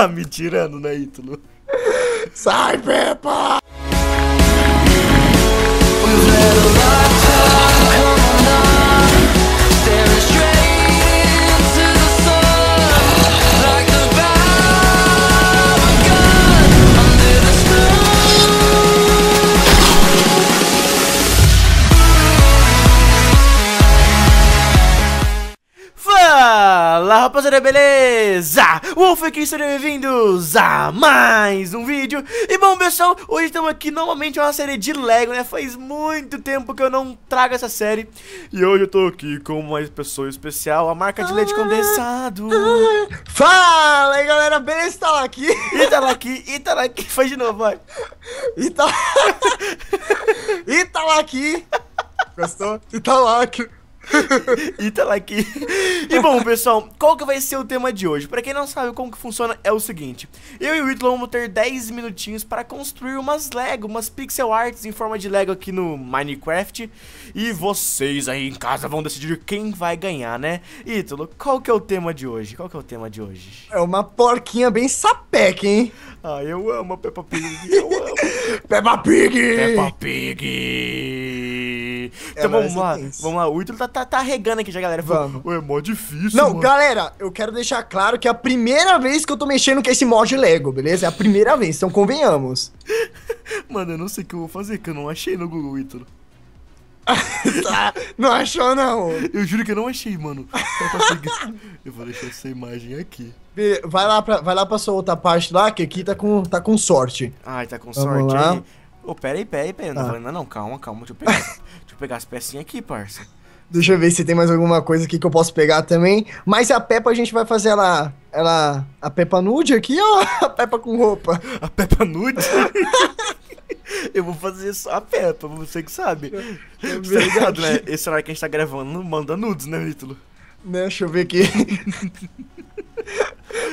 Tá me tirando, né, Ítalo? Sai, Peppa! rapaziada, beleza? Wolf aqui, sejam bem-vindos a mais um vídeo E bom, pessoal, hoje estamos aqui novamente uma série de Lego, né? Faz muito tempo que eu não trago essa série E hoje eu tô aqui com uma pessoa especial, a marca de leite ah, condensado ah. Fala aí, galera, beleza? Tá lá aqui E tá aqui, e tá aqui, faz de novo, vai tá. Tá, tá lá aqui Gostou? lá aqui Tá aqui. E bom, pessoal, qual que vai ser o tema de hoje? Pra quem não sabe como que funciona, é o seguinte. Eu e o Whitlow vamos ter 10 minutinhos para construir umas Lego, umas pixel arts em forma de Lego aqui no Minecraft. E vocês aí em casa vão decidir quem vai ganhar, né? Ítalo, qual que é o tema de hoje? Qual que é o tema de hoje? É uma porquinha bem sapeca, hein? Ah, eu amo a Peppa Pig, eu amo. Peppa Pig! Peppa Pig! então é vamos lá, vamos lá. O Ítalo tá, tá, tá regando aqui já, galera. Vamos. é mó difícil, Não, mano. galera, eu quero deixar claro que é a primeira vez que eu tô mexendo com esse mod Lego, beleza? É a primeira vez, então convenhamos. mano, eu não sei o que eu vou fazer, que eu não achei no Google, Ítalo. tá, não achou, não. Eu juro que eu não achei, mano. Tá, tá eu vou deixar essa imagem aqui. Vai lá pra, vai lá pra sua outra parte lá, que aqui tá com, tá com sorte. Ai, tá com Vamos sorte lá. aí. Ô, oh, peraí, peraí, peraí. Não ah. falando, não, calma, calma. Deixa eu pegar, pegar as pecinhas aqui, parça. Deixa eu ver se tem mais alguma coisa aqui que eu posso pegar também. Mas a Peppa a gente vai fazer ela. Ela. A Peppa nude aqui, ó. A Peppa com roupa. A Peppa nude? eu vou fazer só a Peppa, você que sabe. Você tá né? ligado, né? Esse horário que a gente tá gravando, manda nudes, né, Né, Deixa eu ver aqui.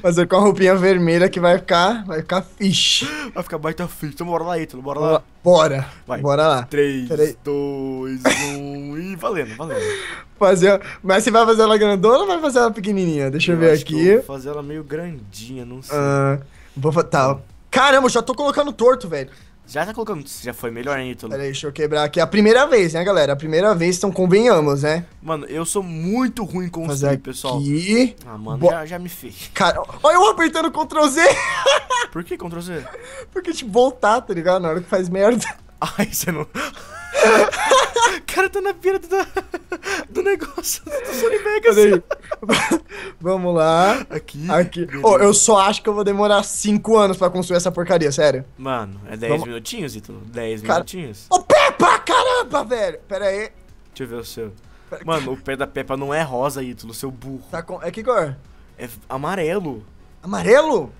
Fazer com a roupinha vermelha que vai ficar. Vai ficar fish. Vai ficar baita fish. Então bora lá, Ítalo, bora lá. Bora. Vai. Bora lá. 3, Peraí. 2, 1 e valendo, valendo. Fazer. Mas você vai fazer ela grandona ou vai fazer ela pequenininha? Deixa eu, eu ver aqui. vou fazer ela meio grandinha, não sei. Ah, vou. Tá. Caramba, já tô colocando torto, velho. Já tá colocando já foi melhor, hein, Ítalo? Peraí, deixa eu quebrar aqui. É a primeira vez, né, galera? A primeira vez, então convenhamos, né? Mano, eu sou muito ruim com fazer aqui... pessoal. Ah, mano, Bo... já, já, me fez. Cara, olha eu apertando Ctrl Z. Por que Ctrl Z? Porque te tipo, voltar, tá ligado? Na hora que faz merda. Ai, você não... o cara tá na beira do, do negócio do Sony Vegas. Vamos lá. Aqui. Aqui. Oh, eu só acho que eu vou demorar 5 anos pra construir essa porcaria, sério. Mano, é 10 minutinhos, Ítalo? 10 cara... minutinhos. Ô, oh, Peppa, caramba, velho. Pera aí. Deixa eu ver o seu. Pera... Mano, o pé da Peppa não é rosa, Ítalo, seu burro. Tá com... É que cor? É amarelo. Amarelo?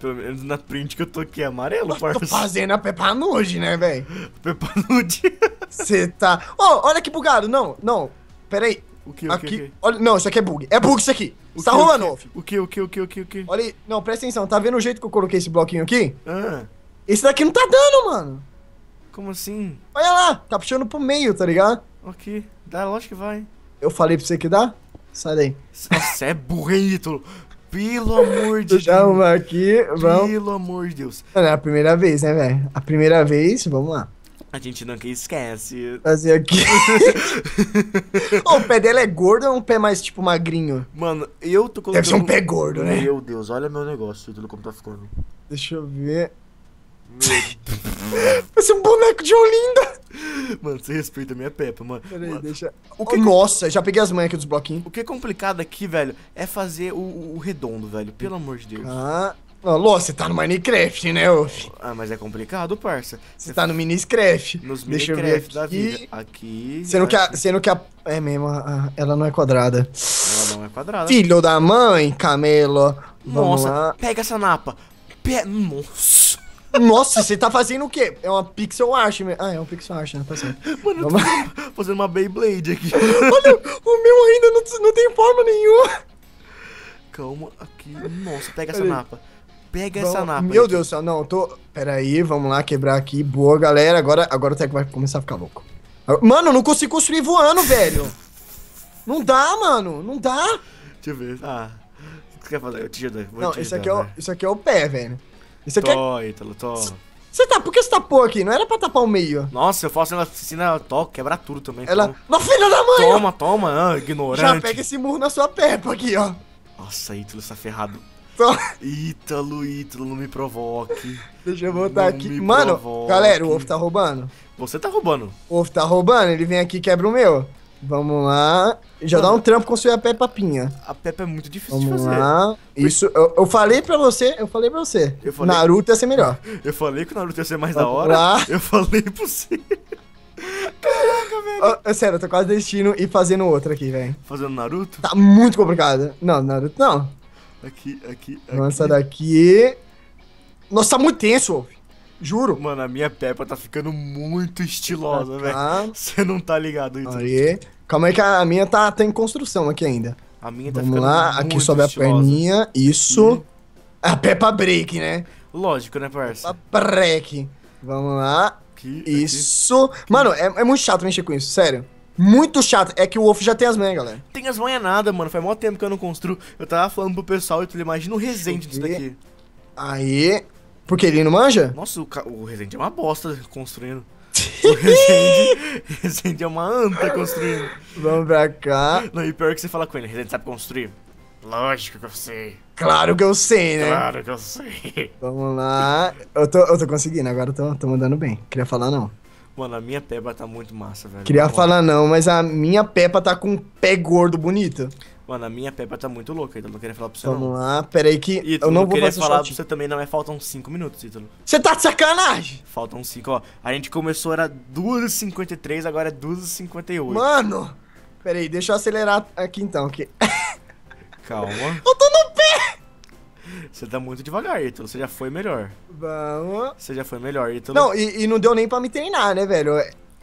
Pelo menos na print que eu tô aqui é amarelo, amarelo, parça. Tô fazendo a Peppa Nude, né, velho? Peppa Nude. Você tá... Oh, olha que bugado. Não, não. Pera aí. O que, o aqui, que, Olha, não, isso aqui é bug. É bug isso aqui. O tá rolando, O que, o que, o que, o que, o que? Olha aí. Não, presta atenção. Tá vendo o jeito que eu coloquei esse bloquinho aqui? Ah. Esse daqui não tá dando, mano. Como assim? Olha lá. Tá puxando pro meio, tá ligado? Ok. Dá, lógico que vai. Eu falei pra você que dá? Sai daí. Você é burro, pelo amor de então, Deus. aqui, vamos. Pelo amor de Deus. Mano, é a primeira vez, né, velho? A primeira vez, vamos lá. A gente nunca esquece. Fazer aqui. oh, o pé dela é gordo ou é um pé mais, tipo, magrinho? Mano, eu tô colocando... Deve ser um pé gordo, né? Meu Deus, olha meu negócio, tudo como tá ficando. Deixa eu ver. ser um boneco de Olinda. Mano, você respeita a minha Peppa, mano. Peraí, mano. deixa. O que... Nossa, já peguei as manhas aqui dos bloquinhos. O que é complicado aqui, velho, é fazer o, o redondo, velho. Pelo amor de Deus. Ah. Alô, você tá no Minecraft, né, ô? Ah, mas é complicado, parça. Você tá no Miniscraft. Nos Deixa Minicraft eu ver aqui. da vida. Aqui. Sendo que, a, sendo que a. É mesmo, a, ela não é quadrada. Ela não é quadrada. Filho da mãe, camelo. Nossa, pega essa napa. Pe... Nossa. Nossa, você tá fazendo o quê? É uma pixel art. Mesmo. Ah, é um pixel art, né? Tá certo. Mano, eu tô fazendo uma Beyblade aqui. Olha, o meu ainda não, não tem forma nenhuma. Calma aqui. Nossa, pega essa napa. Pega Bom, essa napa. Meu Deus do céu, não, tô... Pera aí, vamos lá quebrar aqui. Boa, galera. Agora, agora o Tec vai começar a ficar louco. Mano, não consigo construir voando, velho. Não dá, mano. Não dá. Deixa eu ver. Ah, o que você quer fazer? Eu te ajudo. não, isso, aqui é isso aqui é o pé, velho. Você tô, quer... Ítalo, tô. Você tá, por que você tapou tá aqui? Não era pra tapar o meio. Nossa, eu faço na oficina, assim, né? ela toca, quebra tudo também. Ela. Na então. filha da mãe! Toma, toma, ah, ignorante. Já pega esse murro na sua pepa aqui, ó. Nossa, Ítalo, está ferrado. Ítalo, Ítalo, não me provoque. Deixa eu voltar não aqui. Mano, provoque. galera, o ovo tá roubando. Você tá roubando. O ovo tá roubando, ele vem aqui e quebra o meu. Vamos lá. Já dá um trampo construir a Peppa Pinha. A Peppa é muito difícil Vamos de fazer. Vamos Lá. Isso, eu, eu, falei pra você, eu falei pra você. Eu falei, Naruto ia ser melhor. Eu falei que o Naruto ia ser mais Vamos da hora. Lá. Eu falei pra você. Caraca, velho. Oh, sério, eu tô quase destino e fazendo outra aqui, velho. Fazendo Naruto? Tá muito complicado. Não, Naruto não. Aqui, aqui, aqui. Lança daqui. Nossa, tá muito tenso, Wolf. Juro. Mano, a minha Peppa tá ficando muito estilosa, ah, velho. Tá. Você não tá ligado, Ítalo. Aí. Calma aí que a minha tá, tá em construção aqui ainda. A minha tá Vamos ficando lá, muito aqui sobe estilosa. a perninha. Isso. Uhum. A Peppa Break, né? Lógico, né, parça? Peppa Break. Vamos lá. Aqui, isso. Aqui. Mano, é, é muito chato mexer com isso, sério. Muito chato. É que o Wolf já tem as manhas, galera. Tem as manhas nada, mano. Faz muito tempo que eu não construo. Eu tava falando pro pessoal, eu falei, imagina o resende disso daqui. Aí. Porque ele não manja? Nossa, o, ca... o Resende é uma bosta construindo. O Resende, é uma anta construindo. Vamos pra cá. Não, e pior é que você fala com ele, Resende sabe construir. Lógico que eu sei. Claro que eu sei, né? Claro que eu sei. Vamos lá. Eu tô, eu tô conseguindo, agora eu tô, tô mandando bem. Queria falar não. Mano, a minha Peppa tá muito massa, velho. Queria falar não, mas a minha Peppa tá com um pé gordo bonito. Mano, a minha Peppa tá muito louca, eu Não queria falar pra você. Vamos não. lá, peraí que. eu não, não vou queria falar shot. pra você também, não. É faltam 5 minutos, Ítalo. Você tá de sacanagem? Faltam 5, ó. A gente começou, era 2h53, agora é 2h58. Mano! Peraí, deixa eu acelerar aqui então. Que... Calma. eu tô no pé! Você tá muito devagar, Ítalo. Você já foi melhor. Vamos. Você já foi melhor, Ítalo. Não, e, e, não deu nem pra me treinar, né, velho?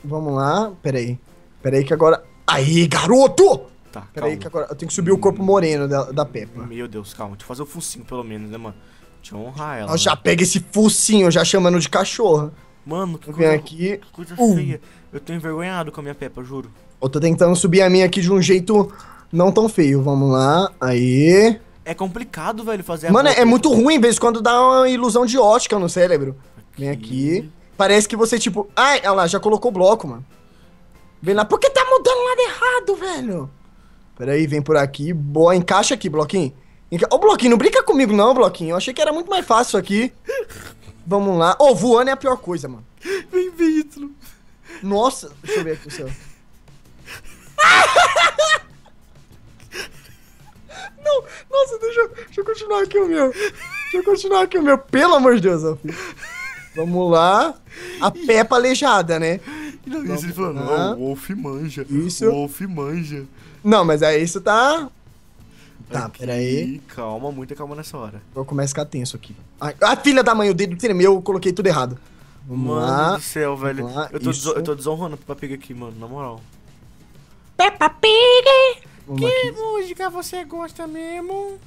Vamos lá. Peraí. Peraí que agora... Aí, garoto! Tá, Peraí calma. que agora eu tenho que subir o corpo moreno da, da Peppa. Meu Deus, calma. Deixa eu fazer o focinho pelo menos, né, mano? Deixa eu honrar ela. Ela já né? pega esse focinho, já chamando de cachorra. Mano, que eu coisa, aqui. Que coisa uh. feia. Eu tô envergonhado com a minha Peppa, juro. Eu tô tentando subir a minha aqui de um jeito não tão feio. Vamos lá. Aí. É complicado, velho, fazer Mano, a é, é muito ruim, de vez quando dá uma ilusão de ótica no cérebro. Aqui. Vem aqui. Parece que você, tipo. Ai, olha lá, já colocou bloco, mano. Vem lá. Por que tá mudando lado errado, velho? Peraí, vem por aqui. Boa, encaixa aqui, bloquinho. Enca... Ô, bloquinho, não brinca comigo não, bloquinho. Eu achei que era muito mais fácil aqui. Vamos lá. Ô, oh, voando é a pior coisa, mano. Vem, vem, Nossa, deixa eu ver aqui o seu. Não, nossa, deixa eu, deixa eu continuar aqui o meu. Deixa eu continuar aqui o meu, pelo amor de Deus, ó, filho. Vamos lá. A pepa aleijada, né? não, isso ele falou, não, né? o Wolf manja. Isso. O Wolf manja. Não, mas aí isso tá. Tá, aqui, peraí. Calma, muita calma nessa hora. Eu começo a ficar tenso aqui. Ai, a filha da mãe, o dedo tremeu, eu coloquei tudo errado. Vamos mano lá. do céu, velho. Lá, eu, tô eu tô desonrando Peppa Pig aqui, mano, na moral. Peppa Pig! Vamos que aqui. música você gosta mesmo?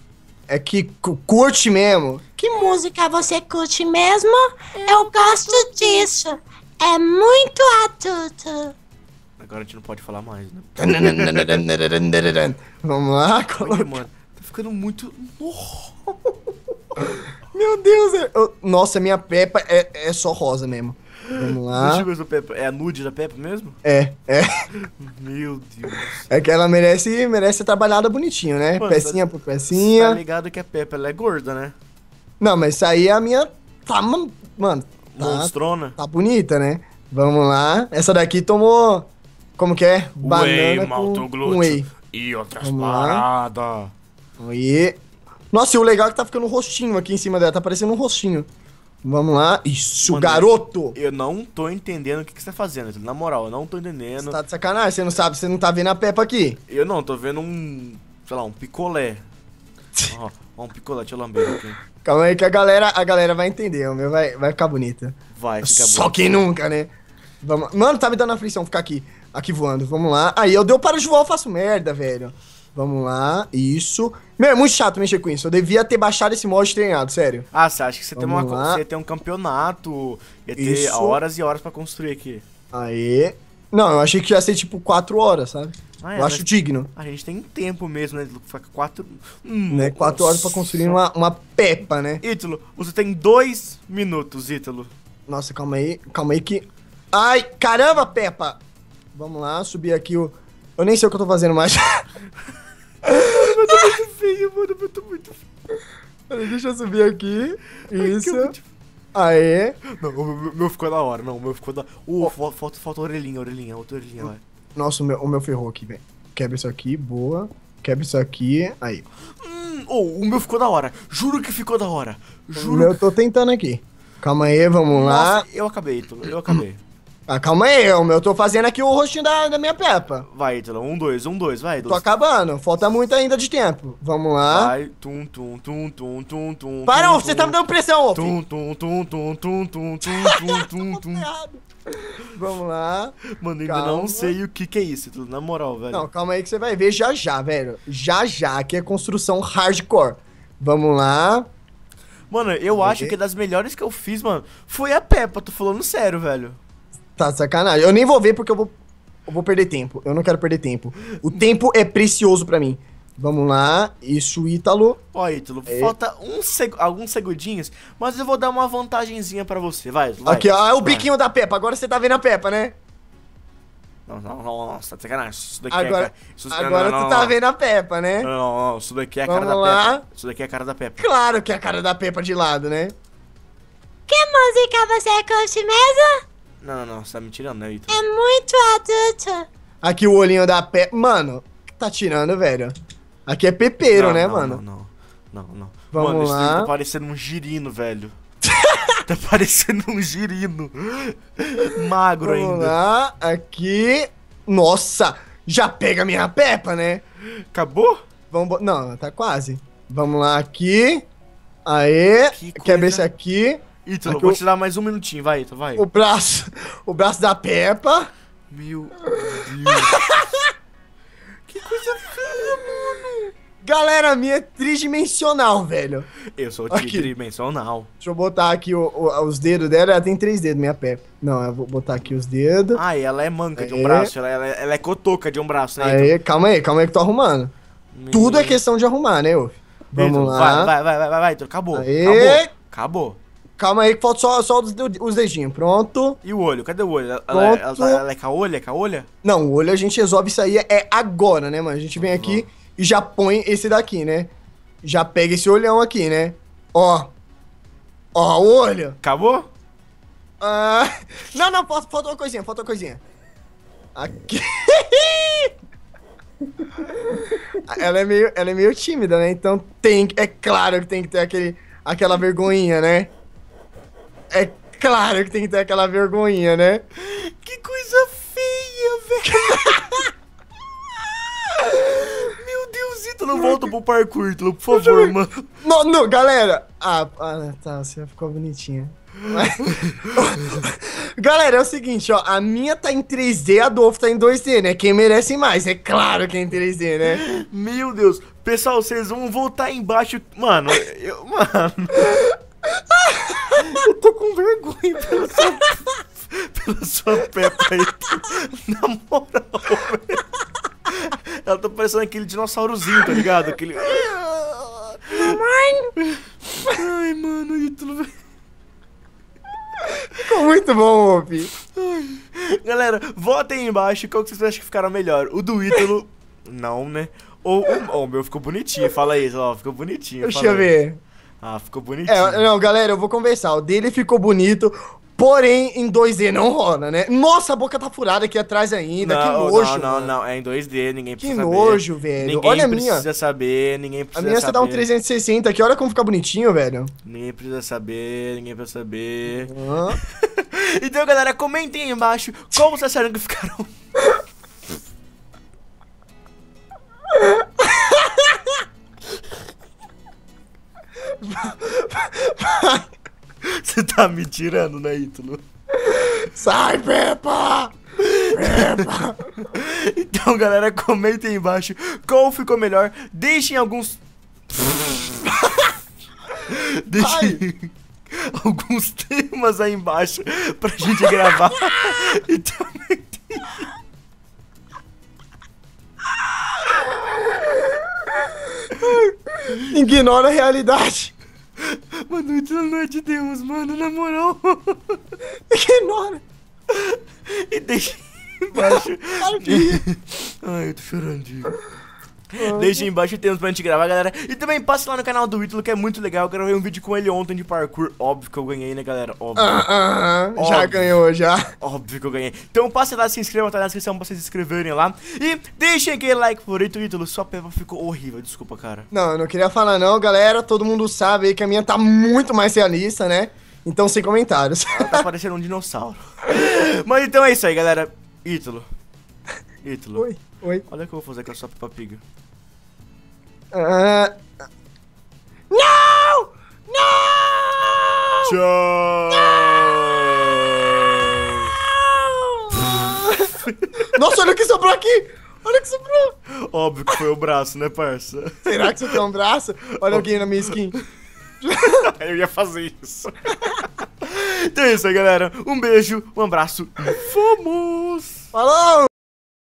É que curte mesmo. Que música você curte mesmo? eu gosto disso é muito adulto. Agora a gente não pode falar mais, né? Vamos lá, coloca. Mano, tá ficando muito. Meu Deus, é... nossa, minha Peppa é, é só rosa mesmo. Vamos lá. É a nude da Peppa mesmo? É, é. Meu Deus. É que ela merece, merece ser trabalhada bonitinho, né? Mano, pecinha tá, por pecinha. Tá ligado que a Peppa ela é gorda, né? Não, mas isso aí é a minha. Tá, mano, Tá, Monstrona. Tá bonita, né? Vamos lá. Essa daqui tomou. Como que é? Banana whey, com, com whey. E outras Vamos paradas. Nossa, e o legal é que tá ficando um rostinho aqui em cima dela. Tá parecendo um rostinho. Vamos lá. Isso, Mano, garoto! Eu não tô entendendo o que, que você tá fazendo. Na moral, eu não tô entendendo. Você tá de sacanagem, você não sabe, você não tá vendo a Peppa aqui. Eu não, tô vendo um. sei lá, um picolé. Ó, oh, um picolé, deixa eu lamber aqui. Calma aí que a galera, a galera vai entender, meu vai, vai ficar bonita. Vai ficar Só bonito. que nunca, né? Vamos... Mano, tá me dando aflição ficar aqui, aqui voando. Vamos lá. Aí eu deu para o João, eu faço merda, velho. Vamos lá, isso. Meu, é muito chato mexer com isso. Eu devia ter baixado esse mod treinado, sério. Ah, você acha que você, tem, uma, você tem um campeonato? Ia ter isso. horas e horas para construir aqui. Aê. Não, eu achei que ia ser tipo 4 horas, sabe? Ah, é, eu acho digno. A gente tem tempo mesmo, né? Quatro. Hum, né? Quatro horas pra construir uma, uma pepa, né? Ítalo, você tem dois minutos, Ítalo. Nossa, calma aí, calma aí que. Ai, caramba, Peppa! Vamos lá, subir aqui o. Eu nem sei o que eu tô fazendo mais. eu tô muito feio, mano, eu tô muito feio. Deixa eu subir aqui. Isso. Ai, ah, é? Não, o meu, meu ficou da hora, não, o meu ficou da. Uh, oh. falta, falta a orelhinha, a orelhinha, outra orelhinha, vai. Nossa, o meu, o meu ferrou aqui, velho. Quebra isso aqui, boa. Quebra isso aqui, aí. Hum, oh, o meu ficou da hora. Juro que ficou da hora. Juro. O meu eu tô tentando aqui. Calma aí, vamos Nossa, lá. Eu acabei, eu acabei. Ah, calma aí, eu, eu tô fazendo aqui o rostinho da, da minha Peppa. Vai, Ítalo. Um, dois, um, dois, vai, Dois. Tô acabando. Falta muito ainda de tempo. Vamos lá. Vai, tum, tum, tum, tum, tum, tum. Para, tum, você tá me dando pressão, Wolf. Tum, tum, tum, tum, tum, tum, tum, tum, tum. Vamos lá. Mano, ainda calma. não sei o que que é isso, Ítalo. Na moral, velho. Não, calma aí que você vai ver já já, velho. Já já. Aqui é construção hardcore. Vamos lá. Mano, eu Vamos acho ver. que das melhores que eu fiz, mano, foi a Peppa. Tô falando sério, velho. Tá sacanagem. Eu nem vou ver porque eu vou, eu vou perder tempo. Eu não quero perder tempo. O tempo é precioso para mim. Vamos lá, isso, Ítalo. Ó, Ítalo, é. falta um seg alguns segundinhos, mas eu vou dar uma vantagenzinha para você. Vai, vai. Aqui, ó, é o biquinho da Peppa. Agora você tá vendo a Peppa, né? Não, não, tá de sacanagem. Isso daqui é agora, é cara. Isso, é- agora não, não, tu tá vendo a Peppa, né? Não, não, não, isso daqui é a Vamos cara lá. da Peppa. Isso daqui é a cara da Peppa. Claro que é a cara da Peppa de lado, né? Que música você curte mesmo? Não, não, você tá me tirando, né, Ito? É muito adulto. Aqui o olhinho da pé. Pe... Mano, tá tirando, velho. Aqui é pepeiro, não, né, não, mano? Não, não, não, não. Vamos mano, lá. esse tá parecendo um girino, velho. tá parecendo um girino. Magro Vamos ainda. Vamos lá, aqui. Nossa, já pega minha pepa, né? Acabou? Vamos. Não, tá quase. Vamos lá, aqui. Aê. Que Quebra esse aqui. Ítalo, Aqui vou o... te dar mais um minutinho, vai, Ítalo, vai. O braço. O braço da Peppa. Meu Deus. que coisa feia, mano. Galera, a minha é tridimensional, velho. Eu sou aqui. tridimensional. Deixa eu botar aqui o, o, os dedos dela. Ela tem três dedos, minha pé. Não, eu vou botar aqui os dedos. Ah, ela é manca aí. de um braço. Ela, ela, ela, é cotoca de um braço, né? Aí, calma aí, calma aí que tô arrumando. Meu... Tudo é questão de arrumar, né, Uf? Vamos lá. Vai, vai, vai, vai, vai, Ito. acabou. Acabou. Acabou. Calma aí, que falta só, só os, os dedinhos. Pronto. E o olho? Cadê o olho? Ela, ela, é- ela, ela é caolha? É olha? Não, o olho a gente resolve isso aí é agora, né, mano? A gente vem uhum. aqui e já põe esse daqui, né? Já pega esse olhão aqui, né? Ó. Ó, o olho. Acabou? Ah, não, não, falta uma coisinha, falta uma coisinha. Aqui. ela, é meio, ela é meio tímida, né? Então tem, é claro que tem que ter aquele, aquela vergonhinha, né? É claro que tem que ter aquela vergonhinha, né? Que coisa feia, velho! Meu Deus, Ítalo, não volta pro parkour, Ítalo, por favor, eu... mano. Não, não, galera! Ah, ah, tá, você ficou bonitinha. Galera, é o seguinte, ó. A minha tá em 3D, a do Wolf tá em 2D, né? Quem merece mais? É claro que é em 3D, né? Meu Deus. Pessoal, vocês vão voltar embaixo. Mano, eu. Mano. Eu tô com vergonha pela sua, pela sua Peppa aí. Na moral, velho. Ela tá parecendo aquele dinossaurozinho, tá ligado? Aquele. Mamãe! Ai, mano, Ítalo, Ficou muito bom, obi. Galera, votem aí embaixo qual que vocês acham que ficaram melhor. O do Ítalo, não, né? Ou o, o meu ficou bonitinho, fala aí, ó, ficou bonitinho. Deixa eu aí. ver. Ah, ficou é, bonitinho. É, não, galera, eu vou conversar. O dele ficou bonito, porém em 2D não rola, né? Nossa, a boca tá furada aqui atrás ainda. Não, que nojo. Não, não, não. É em 2D, ninguém precisa saber. Que nojo, velho. Ninguém olha a minha. precisa saber, ninguém precisa saber. A minha saber. você dá um 360 aqui, olha como fica bonitinho, velho. Ninguém precisa saber, ninguém precisa saber. Uhum. então, galera, comentem aí embaixo como vocês acharam que ficaram. Você tá me tirando, né, Ítalo? Sai, Peppa! então, galera, comentem aí embaixo qual ficou melhor. Deixem alguns... Deixem alguns temas aí embaixo pra gente gravar. e também Ignora a realidade. Mano, isso não é de Deus, mano, na moral. Ignora. E deixa embaixo. Ai, eu tô chorando, Diego. Deixa aí embaixo tempo pra gente gravar, galera. E também passe lá no canal do Ítalo, que é muito legal. Eu gravei um vídeo com ele ontem de parkour. Óbvio que eu ganhei, né, galera? Óbvio. Uh -uh, já ganhou, já. Óbvio que eu ganhei. Então passe lá, se inscreva, tá na descrição pra vocês se inscreverem lá. E deixem aquele like por favorito, Ítalo. Sua peva ficou horrível, desculpa, cara. Não, eu não queria falar não, galera. Todo mundo sabe aí que a minha tá muito mais realista, né? Então sem comentários. Ela tá parecendo um dinossauro. Mas então é isso aí, galera. Ítalo. Ítalo. Oi, oi. Olha o que eu vou fazer com a sua papiga. Ah. Não! Não! Tchau! Não! Nossa, olha o que sobrou aqui! Olha o que sobrou! Óbvio que foi o braço, né, parça? Será que você tem é um braço? Olha alguém na minha skin. Eu ia fazer isso. então é isso aí, galera. Um beijo, um abraço. Fomos! Falou!